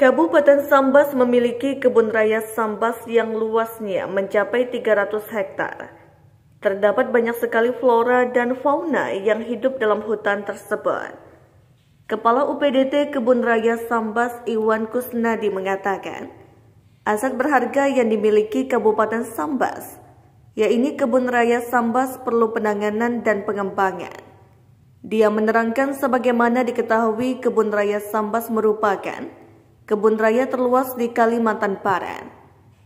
Kabupaten Sambas memiliki kebun raya Sambas yang luasnya mencapai 300 hektar. Terdapat banyak sekali flora dan fauna yang hidup dalam hutan tersebut. Kepala UPDT Kebun Raya Sambas Iwan Kusnadi mengatakan, aset berharga yang dimiliki Kabupaten Sambas, yaitu Kebun Raya Sambas perlu penanganan dan pengembangan. Dia menerangkan sebagaimana diketahui Kebun Raya Sambas merupakan kebun raya terluas di Kalimantan Barat.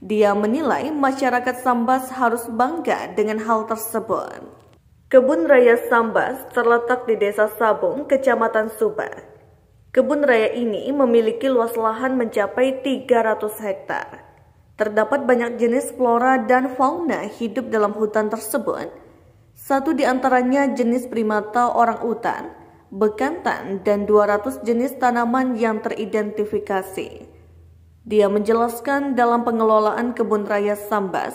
Dia menilai masyarakat Sambas harus bangga dengan hal tersebut. Kebun Raya Sambas terletak di Desa Sabung, Kecamatan Suba. Kebun raya ini memiliki luas lahan mencapai 300 hektar. Terdapat banyak jenis flora dan fauna hidup dalam hutan tersebut. Satu di antaranya jenis primata orang utan, bekantan, dan 200 jenis tanaman yang teridentifikasi. Dia menjelaskan dalam pengelolaan kebun raya Sambas,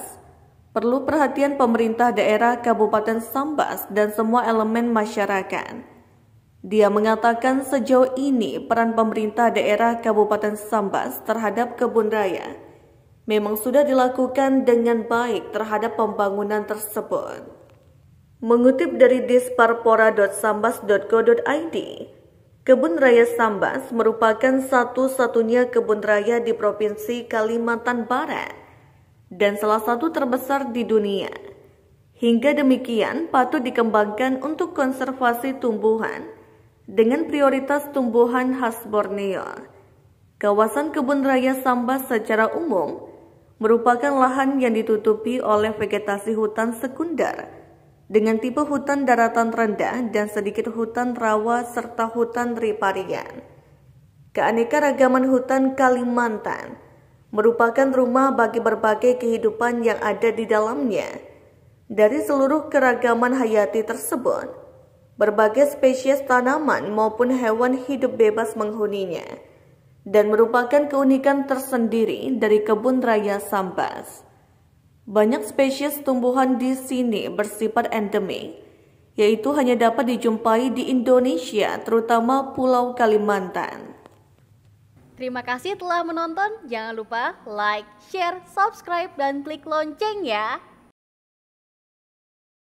perlu perhatian pemerintah daerah Kabupaten Sambas dan semua elemen masyarakat. Dia mengatakan sejauh ini peran pemerintah daerah Kabupaten Sambas terhadap kebun raya memang sudah dilakukan dengan baik terhadap pembangunan tersebut. Mengutip dari disparpora.sambas.co.id, Kebun Raya Sambas merupakan satu-satunya kebun raya di Provinsi Kalimantan Barat dan salah satu terbesar di dunia. Hingga demikian, patut dikembangkan untuk konservasi tumbuhan dengan prioritas tumbuhan khas Borneo. Kawasan kebun raya Sambas secara umum merupakan lahan yang ditutupi oleh vegetasi hutan sekunder – dengan tipe hutan daratan rendah dan sedikit hutan rawa serta hutan riparian. Keanekaragaman hutan Kalimantan merupakan rumah bagi berbagai kehidupan yang ada di dalamnya. Dari seluruh keragaman hayati tersebut, berbagai spesies tanaman maupun hewan hidup bebas menghuninya dan merupakan keunikan tersendiri dari kebun raya Sambas. Banyak spesies tumbuhan di sini bersifat endemik, yaitu hanya dapat dijumpai di Indonesia, terutama Pulau Kalimantan. Terima kasih telah menonton. Jangan lupa like, share, subscribe, dan klik lonceng ya.